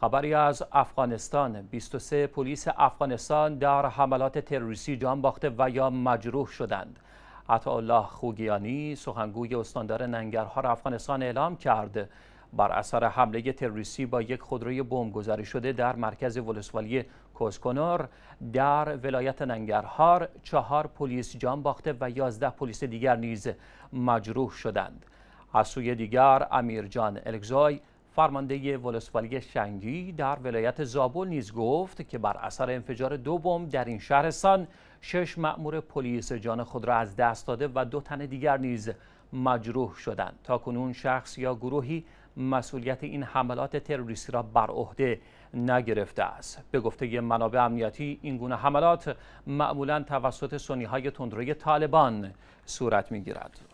خبری از افغانستان 23 پلیس افغانستان در حملات تروریستی جان باخته و یا مجروح شدند عطاالله خوگیانی سخنگوی استاندار ننگرهار افغانستان اعلام کرد بر اثر حمله تروریستی با یک خودروی گذاری شده در مرکز ولسوالی کوسکنور در ولایت ننگرهار چهار پلیس جان باخته و یازده پلیس دیگر نیز مجروح شدند از سوی دیگر امیرجان الکزای. فرمانده ولسوالی شنگی در ولایت زابل نیز گفت که بر اثر انفجار دو بمب در این شهرستان شش مأمور پلیس جان خود را از دست داده و دو تن دیگر نیز مجروح شدند تا کنون شخص یا گروهی مسئولیت این حملات تروریستی را بر عهده نگرفته است به گفته منابع امنیتی این گونه حملات معمولا توسط سنی های تندروی طالبان صورت می گیرد